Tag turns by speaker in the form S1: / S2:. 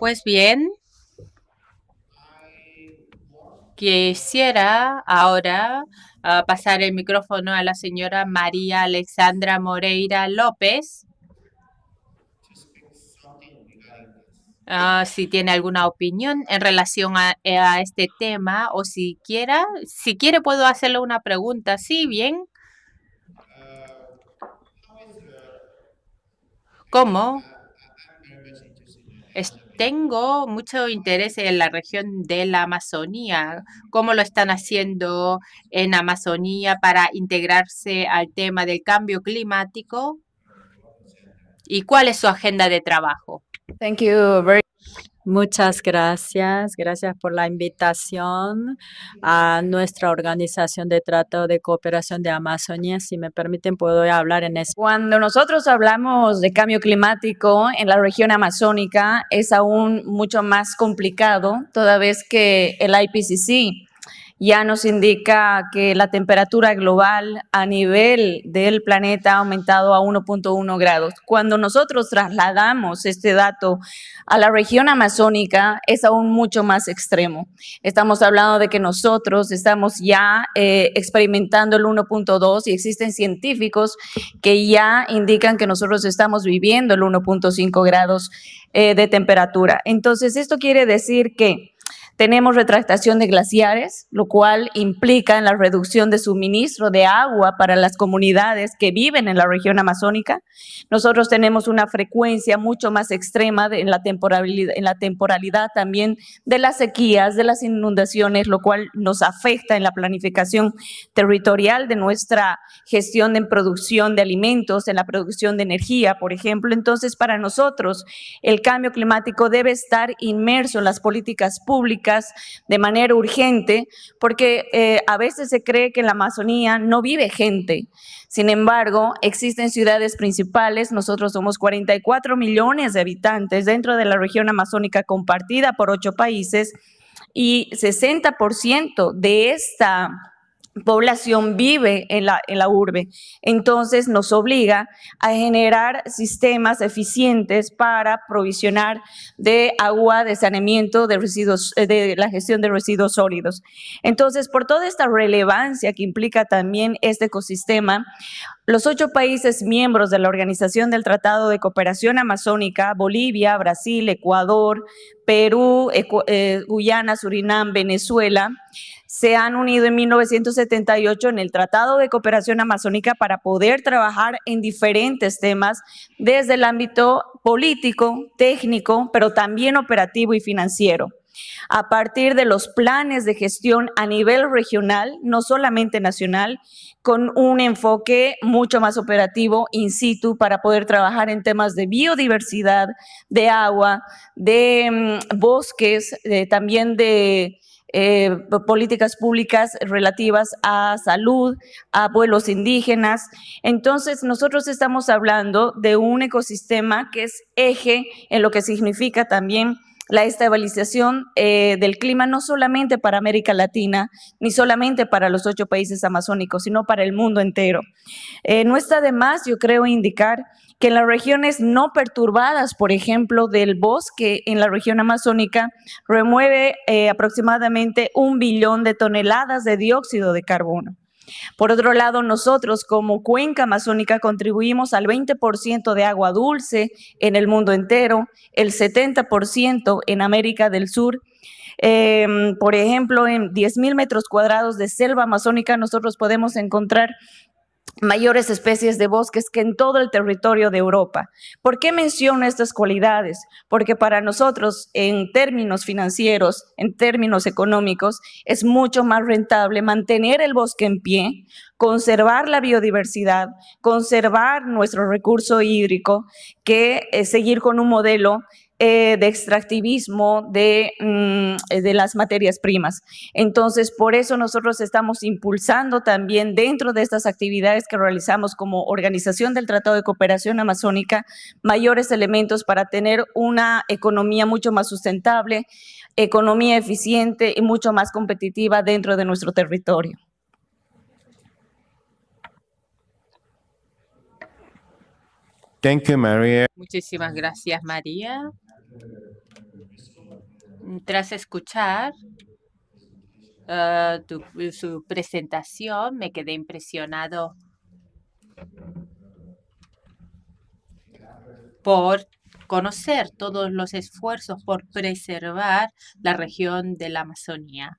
S1: Pues bien, quisiera ahora ah, pasar el micrófono a la señora María Alexandra Moreira López. Ah, si tiene alguna opinión en relación a, este tema o si quiera, si quiere puedo hacerle una pregunta. Sí, bien. ¿Cómo? tengo mucho interés en la región de la Amazonía, cómo lo están haciendo en Amazonía para integrarse al tema del cambio climático y cuál es su agenda de trabajo.
S2: Thank you Muchas gracias. Gracias por la invitación a nuestra organización de Trato de Cooperación de Amazonía. Si me permiten, puedo hablar en eso. Cuando nosotros hablamos de cambio climático en la región amazónica, es aún mucho más complicado, toda vez que el IPCC ya nos indica que la temperatura global a nivel del planeta ha aumentado a 1.1 grados. Cuando nosotros trasladamos este dato a la región amazónica, es aún mucho más extremo. Estamos hablando de que nosotros estamos ya eh, experimentando el 1.2 y existen científicos que ya indican que nosotros estamos viviendo el 1.5 grados eh, de temperatura. Entonces, esto quiere decir que tenemos retractación de glaciares, lo cual implica en la reducción de suministro de agua para las comunidades que viven en la región amazónica. Nosotros tenemos una frecuencia mucho más extrema en, la en la temporalidad también de las sequías, de las inundaciones, lo cual nos afecta en la planificación territorial de nuestra gestión en producción de alimentos, en la producción de energía, por ejemplo. Entonces, para nosotros, el cambio climático debe estar inmerso en las políticas públicas de manera urgente, porque eh, a veces se cree que en la Amazonía no vive gente. Sin embargo, existen ciudades principales, nosotros somos 44 millones de habitantes dentro de la región amazónica compartida por ocho países y 60% de esta población vive en la, en la urbe. Entonces nos obliga a generar sistemas eficientes para provisionar de agua, de saneamiento, de residuos, eh, de la gestión de residuos sólidos. Entonces, por toda esta relevancia que implica también este ecosistema, los ocho países miembros de la Organización del Tratado de Cooperación Amazónica, Bolivia, Brasil, Ecuador, Perú, eh, Guyana, Surinam, Venezuela, se han unido en 1978 en el Tratado de Cooperación Amazónica para poder trabajar en diferentes temas desde el ámbito político, técnico, pero también operativo y financiero a partir de los planes de gestión a nivel regional, no solamente nacional, con un enfoque mucho más operativo in situ para poder trabajar en temas de biodiversidad, de agua, de mm, bosques, eh, también de eh, políticas públicas relativas a salud, a pueblos indígenas. Entonces, nosotros estamos hablando de un ecosistema que es eje en lo que significa también la estabilización eh, del clima no solamente para América Latina, ni solamente para los ocho países amazónicos, sino para el mundo entero. Eh, no está de más, yo creo, indicar que en las regiones no perturbadas, por ejemplo, del bosque en la región amazónica, remueve eh, aproximadamente un billón de toneladas de dióxido de carbono. Por otro lado, nosotros como cuenca amazónica contribuimos al 20% de agua dulce en el mundo entero, el 70% en América del Sur. Em, por ejemplo, en 10.000 metros cuadrados de selva amazónica nosotros podemos encontrar mayores especies de bosques que en todo el territorio de Europa. ¿Por qué menciono estas cualidades? Porque para nosotros, en términos financieros, en términos económicos, es mucho más rentable mantener el bosque en pie, conservar la biodiversidad, conservar nuestro recurso hídrico, que eh, seguir con un modelo eh, de extractivismo mm, de, las materias primas. Entonces, por eso nosotros estamos impulsando también dentro de estas actividades que realizamos como organización del Tratado de Cooperación Amazónica, mayores elementos para tener una economía mucho más sustentable, economía eficiente y mucho más competitiva dentro de nuestro
S1: territorio. Thank Muchísimas gracias, María. Tras escuchar ah, su presentación, me quedé impresionado por conocer todos los esfuerzos por preservar la región de la Amazonía.